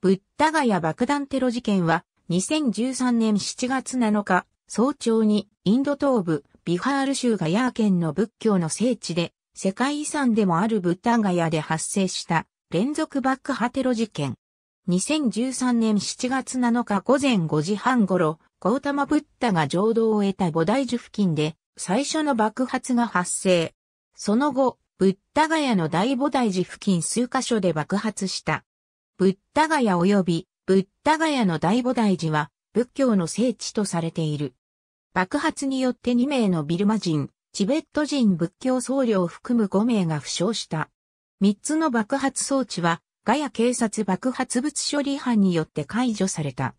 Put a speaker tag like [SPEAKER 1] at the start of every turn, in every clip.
[SPEAKER 1] ブッダガヤ爆弾テロ事件は2013年7月7日早朝にインド東部ビハール州ガヤー県の仏教の聖地で世界遺産でもあるブッダガヤで発生した連続爆破テロ事件。2013年7月7日午前5時半頃、ゴータマブッダが浄土を得た菩提樹付近で最初の爆発が発生。その後、ブッダガヤの大菩提寺付近数カ所で爆発した。ブッダガヤ及びブッダガヤの大菩提寺は仏教の聖地とされている。爆発によって2名のビルマ人、チベット人仏教僧侶を含む5名が負傷した。3つの爆発装置はガヤ警察爆発物処理班によって解除された。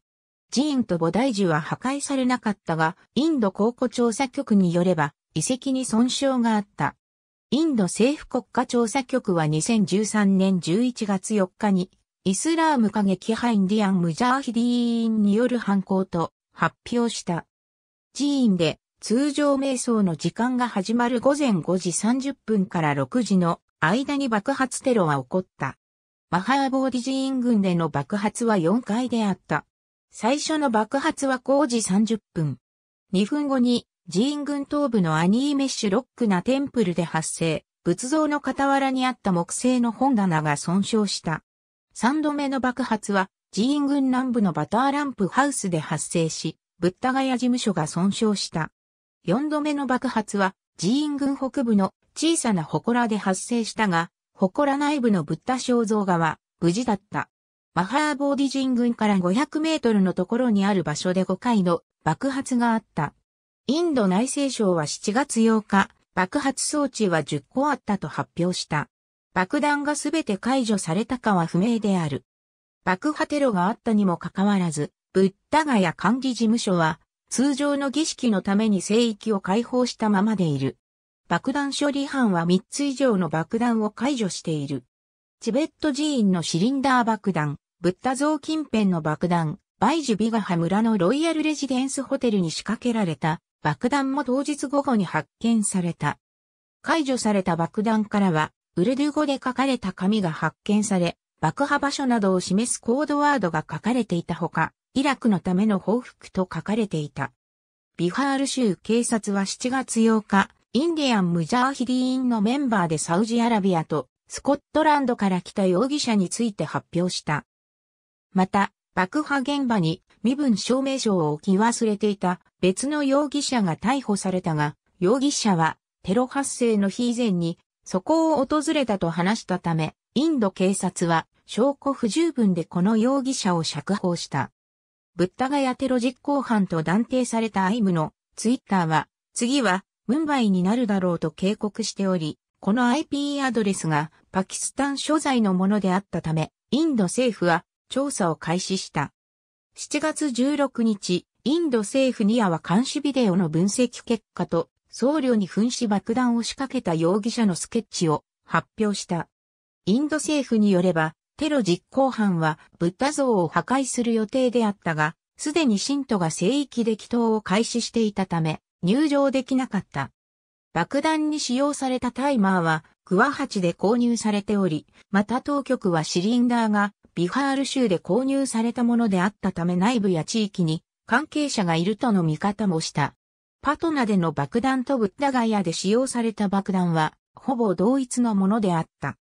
[SPEAKER 1] 寺院と菩提寺は破壊されなかったが、インド考古調査局によれば、遺跡に損傷があった。インド政府国家調査局は2013年11月4日に、イスラーム過激派インディアン・ムジャーヒディーンによる犯行と発表した。寺院で通常瞑想の時間が始まる午前5時30分から6時の間に爆発テロは起こった。マハーボーディ寺院群での爆発は4回であった。最初の爆発は5時30分。2分後に寺院群東部のアニーメッシュロックなテンプルで発生、仏像の傍らにあった木製の本棚が損傷した。3度目の爆発は、寺院軍南部のバターランプハウスで発生し、ブッダガヤ事務所が損傷した。4度目の爆発は、寺院軍北部の小さな祠で発生したが、祠内部のブッダ肖像画は無事だった。マハーボーディ神軍から500メートルのところにある場所で5回の爆発があった。インド内政省は7月8日、爆発装置は10個あったと発表した。爆弾がすべて解除されたかは不明である。爆破テロがあったにもかかわらず、ブッダガヤ管理事務所は、通常の儀式のために聖域を解放したままでいる。爆弾処理班は3つ以上の爆弾を解除している。チベット寺院のシリンダー爆弾、ブッダ像近辺の爆弾、バイジュビガハ村のロイヤルレジデンスホテルに仕掛けられた爆弾も当日午後に発見された。解除された爆弾からはウルドゥ語で書かれた紙が発見され、爆破場所などを示すコードワードが書かれていたほか、イラクのための報復と書かれていた。ビハール州警察は7月8日、インディアン・ムジャーヒディーンのメンバーでサウジアラビアとスコットランドから来た容疑者について発表した。また、爆破現場に身分証明書を置き忘れていた別の容疑者が逮捕されたが、容疑者はテロ発生の日以前にそこを訪れたと話したため、インド警察は証拠不十分でこの容疑者を釈放した。ブッダガヤテロ実行犯と断定されたアイムのツイッターは、次はムンバイになるだろうと警告しており、この IP アドレスがパキスタン所在のものであったため、インド政府は調査を開始した。7月16日、インド政府ニアは監視ビデオの分析結果と僧侶に噴死爆弾を仕掛けた容疑者のスケッチを発表した。インド政府によれば、テロ実行犯はブッダ像を破壊する予定であったが、すでに信徒が聖域で祈祷を開始していたため、入場できなかった。爆弾に使用されたタイマーは、クワハチで購入されており、また当局はシリンダーがビハール州で購入されたものであったため内部や地域に関係者がいるとの見方もした。パトナでの爆弾とブッダガヤで使用された爆弾は、ほぼ同一のものであった。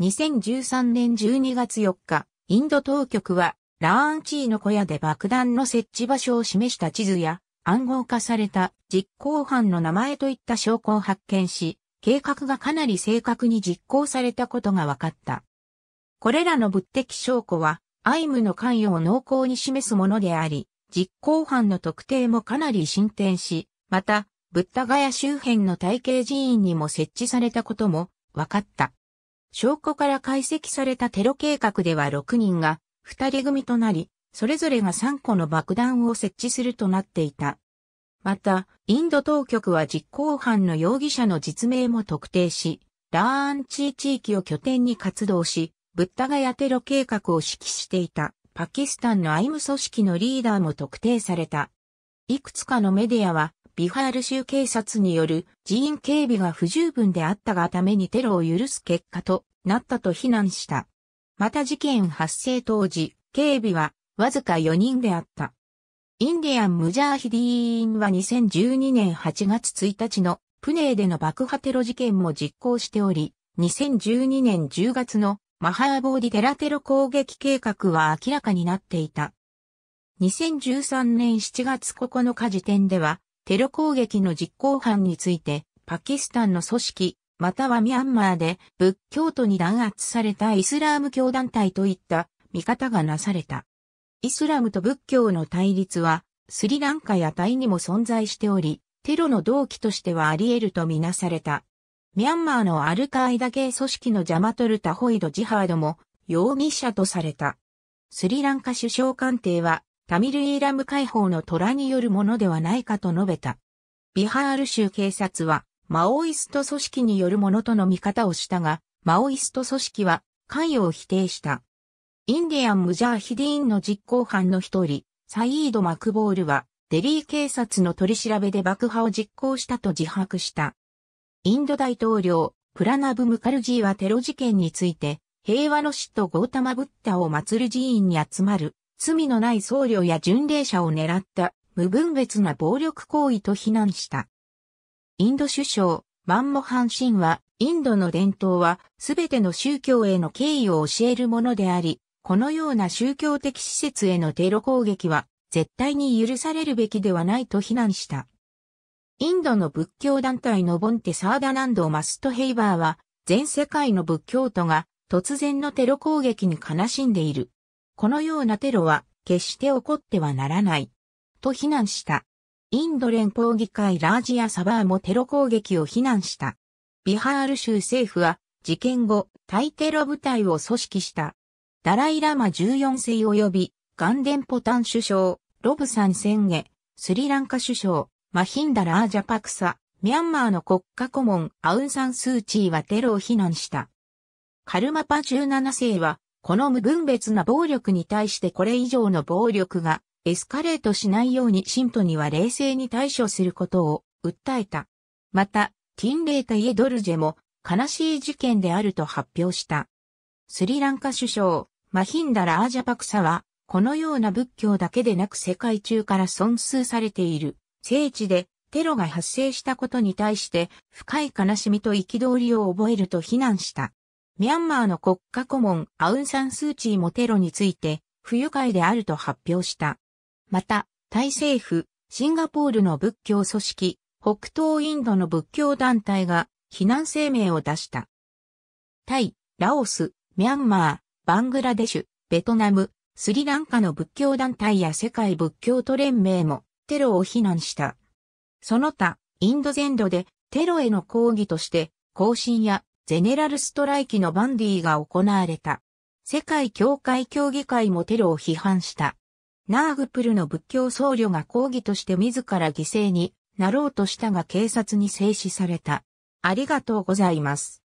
[SPEAKER 1] 2013年12月4日、インド当局は、ラーンチーの小屋で爆弾の設置場所を示した地図や、暗号化された実行犯の名前といった証拠を発見し、計画がかなり正確に実行されたことが分かった。これらの物的証拠は、アイムの関与を濃厚に示すものであり、実行犯の特定もかなり進展し、また、ブッダガヤ周辺の体系人員にも設置されたことも分かった。証拠から解析されたテロ計画では6人が2人組となり、それぞれが3個の爆弾を設置するとなっていた。また、インド当局は実行犯の容疑者の実名も特定し、ラーンチー地域を拠点に活動し、ブッダガヤテロ計画を指揮していた。パキスタンのアイム組織のリーダーも特定された。いくつかのメディアは、ビハール州警察による人員警備が不十分であったがためにテロを許す結果となったと非難した。また事件発生当時、警備はわずか4人であった。インディアン・ムジャーヒディーンは2012年8月1日のプネーでの爆破テロ事件も実行しており、2012年10月のマハーボーディ・テラテロ攻撃計画は明らかになっていた。2013年7月9日時点では、テロ攻撃の実行犯について、パキスタンの組織、またはミャンマーで仏教徒に弾圧されたイスラーム教団体といった見方がなされた。イスラムと仏教の対立は、スリランカやタイにも存在しており、テロの動機としてはあり得るとみなされた。ミャンマーのアルカイダ系組織のジャマトルタホイド・ジハードも容疑者とされた。スリランカ首相官邸はタミル・イーラム解放の虎によるものではないかと述べた。ビハール州警察はマオイスト組織によるものとの見方をしたが、マオイスト組織は関与を否定した。インディアン・ムジャーヒディーンの実行犯の一人、サイード・マクボールは、デリー警察の取り調べで爆破を実行したと自白した。インド大統領、プラナブ・ムカルジーはテロ事件について、平和の死とゴータマ・ブッダを祀る寺院に集まる、罪のない僧侶や巡礼者を狙った、無分別な暴力行為と非難した。インド首相、マンモハン・シンは、インドの伝統は、すべての宗教への敬意を教えるものであり、このような宗教的施設へのテロ攻撃は、絶対に許されるべきではないと非難した。インドの仏教団体のボンテ・サーダナンド・マストヘイバーは、全世界の仏教徒が突然のテロ攻撃に悲しんでいる。このようなテロは決して起こってはならない。と非難した。インド連邦議会ラージアサバーもテロ攻撃を非難した。ビハール州政府は事件後、対テロ部隊を組織した。ダライラマ14世及びガンデンポタン首相、ロブサン宣言、スリランカ首相、マヒンダ・ラージャパクサ、ミャンマーの国家顧問アウンサン・スー・チーはテロを非難した。カルマパ17世は、この無分別な暴力に対してこれ以上の暴力がエスカレートしないように信徒には冷静に対処することを訴えた。また、ティンレータ・イエドルジェも悲しい事件であると発表した。スリランカ首相、マヒンダ・ラージャパクサは、このような仏教だけでなく世界中から尊崇されている聖地でテロが発生したことに対して深い悲しみと憤りを覚えると非難した。ミャンマーの国家顧問アウンサンスーチーもテロについて不愉快であると発表した。また、タイ政府、シンガポールの仏教組織、北東インドの仏教団体が非難声明を出した。タイ、ラオス、ミャンマー、バングラデシュ、ベトナム、スリランカの仏教団体や世界仏教徒連盟もテロを非難した。その他、インド全土でテロへの抗議として、行進やゼネラルストライキのバンディーが行われた。世界協会協議会もテロを批判した。ナーグプルの仏教僧侶が抗議として自ら犠牲になろうとしたが警察に制止された。ありがとうございます。